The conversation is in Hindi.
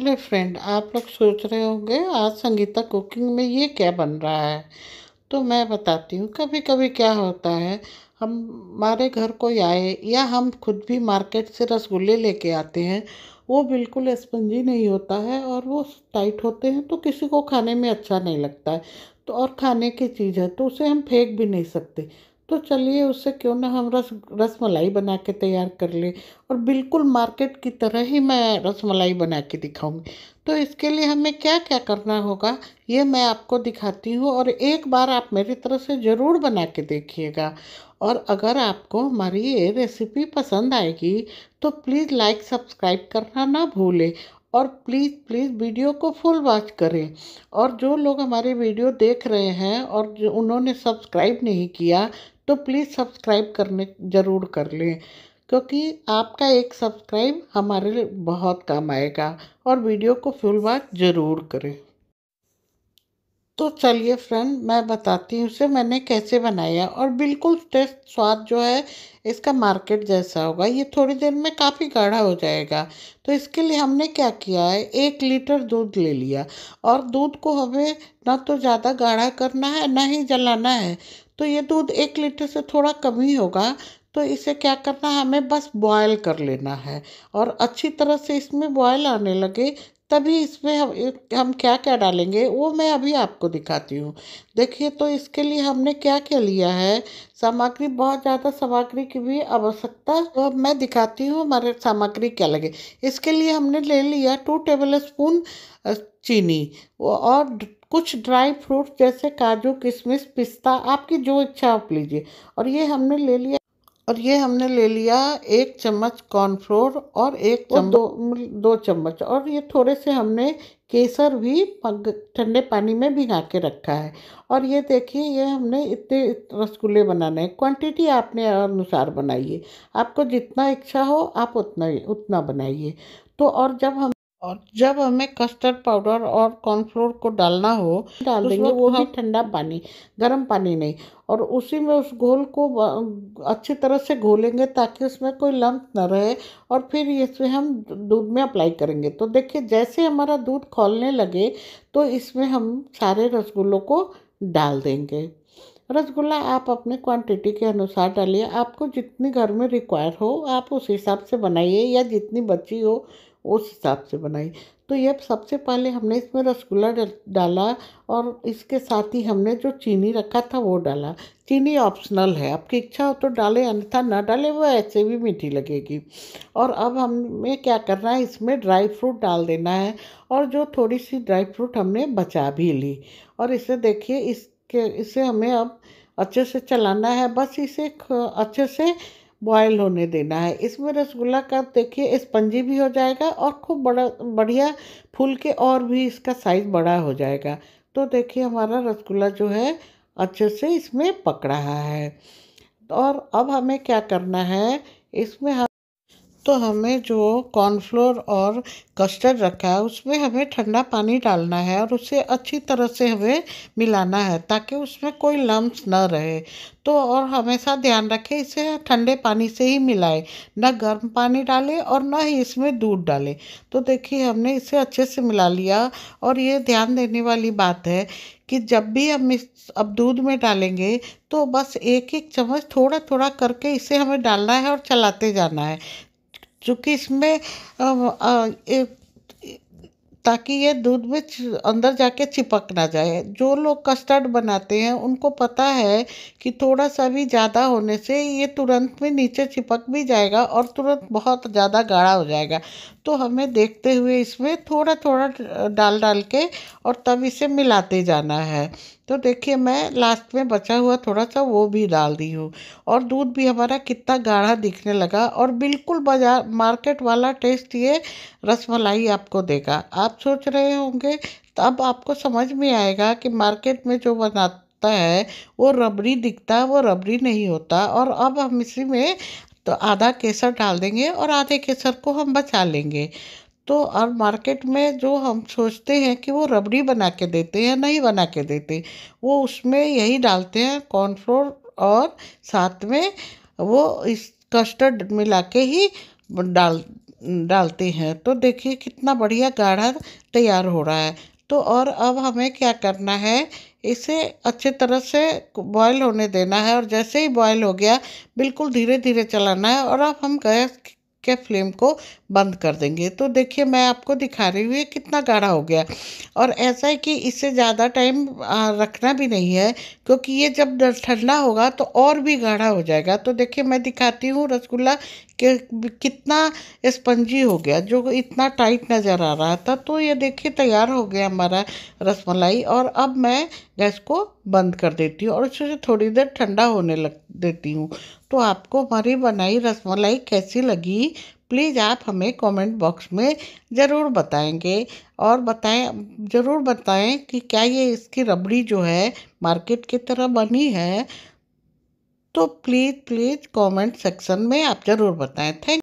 हेलो फ्रेंड आप लोग सोच रहे होंगे आज संगीता कुकिंग में ये क्या बन रहा है तो मैं बताती हूँ कभी कभी क्या होता है हम हमारे घर कोई आए या हम खुद भी मार्केट से रसगुल्ले लेके आते हैं वो बिल्कुल स्पंजी नहीं होता है और वो टाइट होते हैं तो किसी को खाने में अच्छा नहीं लगता है तो और खाने की चीज़ है तो उसे हम फेंक भी नहीं सकते तो चलिए उससे क्यों ना हम रस रस मलाई बना के तैयार कर लें और बिल्कुल मार्केट की तरह ही मैं रस मलाई बना के दिखाऊंगी तो इसके लिए हमें क्या क्या करना होगा ये मैं आपको दिखाती हूँ और एक बार आप मेरी तरफ से ज़रूर बना के देखिएगा और अगर आपको हमारी ये रेसिपी पसंद आएगी तो प्लीज़ लाइक सब्सक्राइब करना ना भूलें और प्लीज़ प्लीज़ वीडियो को फुल वॉच करें और जो लोग हमारे वीडियो देख रहे हैं और जो उन्होंने सब्सक्राइब नहीं किया तो प्लीज़ सब्सक्राइब करने ज़रूर कर लें क्योंकि आपका एक सब्सक्राइब हमारे लिए बहुत काम आएगा और वीडियो को फुल वॉच ज़रूर करें तो चलिए फ्रेंड मैं बताती हूँ उसे मैंने कैसे बनाया और बिल्कुल टेस्ट स्वाद जो है इसका मार्केट जैसा होगा ये थोड़ी देर में काफ़ी गाढ़ा हो जाएगा तो इसके लिए हमने क्या किया है एक लीटर दूध ले लिया और दूध को हमें ना तो ज़्यादा गाढ़ा करना है ना ही जलाना है तो ये दूध एक लीटर से थोड़ा कम ही होगा तो इसे क्या करना है हमें बस बॉयल कर लेना है और अच्छी तरह से इसमें बॉयल आने लगे तभी इसमें हम हम क्या क्या डालेंगे वो मैं अभी आपको दिखाती हूँ देखिए तो इसके लिए हमने क्या क्या लिया है सामग्री बहुत ज़्यादा सामग्री की भी आवश्यकता तो अब मैं दिखाती हूँ हमारे सामग्री क्या लगे इसके लिए हमने ले लिया टू टेबल स्पून चीनी और कुछ ड्राई फ्रूट जैसे काजू किशमिश पिस्ता आपकी जो इच्छा आप लीजिए और ये हमने ले लिया और ये हमने ले लिया एक चम्मच कॉर्नफ्लोर और एक चम्मच दो, दो चम्मच और ये थोड़े से हमने केसर भी ठंडे पानी में भिगा के रखा है और ये देखिए ये हमने इतने रसगुल्ले बनाने हैं क्वांटिटी आपने अनुसार बनाइए आपको जितना इच्छा हो आप उतना उतना बनाइए तो और जब हम और जब हमें कस्टर्ड पाउडर और कॉर्नफ्लोर को डालना हो तो डाल देंगे वो भी ठंडा पानी गर्म पानी नहीं और उसी में उस घोल को अच्छी तरह से घोलेंगे ताकि उसमें कोई लम्प ना रहे और फिर इसमें हम दूध में अप्लाई करेंगे तो देखिए जैसे हमारा दूध खोलने लगे तो इसमें हम सारे रसगुल्लों को डाल देंगे रसगुल्ला आप अपने क्वांटिटी के अनुसार डालिए आपको जितनी घर में रिक्वायर हो आप उस हिसाब से बनाइए या जितनी बची हो उस हिसाब से बनाई तो ये सबसे पहले हमने इसमें रसगुल्ला डाला और इसके साथ ही हमने जो चीनी रखा था वो डाला चीनी ऑप्शनल है आपकी इच्छा हो तो डालें अन्यथा ना डालें वो ऐसे भी मीठी लगेगी और अब हमें क्या करना है इसमें ड्राई फ्रूट डाल देना है और जो थोड़ी सी ड्राई फ्रूट हमने बचा भी ली और इसे देखिए इसके इसे हमें अब अच्छे से चलाना है बस इसे अच्छे से बॉयल होने देना है इसमें रसगुल्ला का देखिए स्पंजी भी हो जाएगा और खूब बड़ा बढ़िया फूल के और भी इसका साइज़ बड़ा हो जाएगा तो देखिए हमारा रसगुल्ला जो है अच्छे से इसमें पक रहा है और अब हमें क्या करना है इसमें हम तो हमें जो कॉर्नफ्लोर और कस्टर्ड रखा है उसमें हमें ठंडा पानी डालना है और उसे अच्छी तरह से हमें मिलाना है ताकि उसमें कोई लम्ब ना रहे तो और हमेशा ध्यान रखें इसे ठंडे पानी से ही मिलाएं ना गर्म पानी डालें और ना ही इसमें दूध डालें तो देखिए हमने इसे अच्छे से मिला लिया और ये ध्यान देने वाली बात है कि जब भी हम इस अब दूध में डालेंगे तो बस एक एक चम्मच थोड़ा थोड़ा करके इसे हमें डालना है और चलाते जाना है चूँकि इसमें ताकि ये दूध में अंदर जाके चिपक ना जाए जो लोग कस्टर्ड बनाते हैं उनको पता है कि थोड़ा सा भी ज़्यादा होने से ये तुरंत में नीचे चिपक भी जाएगा और तुरंत बहुत ज़्यादा गाढ़ा हो जाएगा तो हमें देखते हुए इसमें थोड़ा थोड़ा डाल डाल के और तब इसे मिलाते जाना है तो देखिए मैं लास्ट में बचा हुआ थोड़ा सा वो भी डाल दी हूँ और दूध भी हमारा कितना गाढ़ा दिखने लगा और बिल्कुल बाजार मार्केट वाला टेस्ट ये रसमलाई आपको देगा आप सोच रहे होंगे तब आपको समझ में आएगा कि मार्केट में जो बनाता है वो रबड़ी दिखता है वो रबड़ी नहीं होता और अब हम इसी में तो आधा केसर डाल देंगे और आधे केसर को हम बचा लेंगे तो और मार्केट में जो हम सोचते हैं कि वो रबड़ी बना के देते हैं नहीं बना के देते वो उसमें यही डालते हैं कॉर्नफ्लोर और साथ में वो इस कस्टर्ड मिला के ही डाल डालते हैं तो देखिए कितना बढ़िया गाढ़ा तैयार हो रहा है तो और अब हमें क्या करना है इसे अच्छे तरह से बॉयल होने देना है और जैसे ही बॉयल हो गया बिल्कुल धीरे धीरे चलाना है और अब हम गैस के फ्लेम को बंद कर देंगे तो देखिए मैं आपको दिखा रही हूँ ये कितना गाढ़ा हो गया और ऐसा है कि इससे ज़्यादा टाइम रखना भी नहीं है क्योंकि ये जब ठंडा होगा तो और भी गाढ़ा हो जाएगा तो देखिए मैं दिखाती हूँ रसगुल्ला कि, कितना स्पंजी हो गया जो इतना टाइट नज़र आ रहा था तो ये देखिए तैयार हो गया हमारा रसमलाई और अब मैं गैस को बंद कर देती हूँ और उससे थोड़ी देर ठंडा होने लग देती हूँ तो आपको हमारी बनाई रसमलाई कैसी लगी प्लीज़ आप हमें कमेंट बॉक्स में ज़रूर बताएंगे और बताएं ज़रूर बताएं कि क्या ये इसकी रबड़ी जो है मार्केट की तरह बनी है तो प्लीज़ प्लीज़ कमेंट सेक्शन में आप ज़रूर बताएं थैंक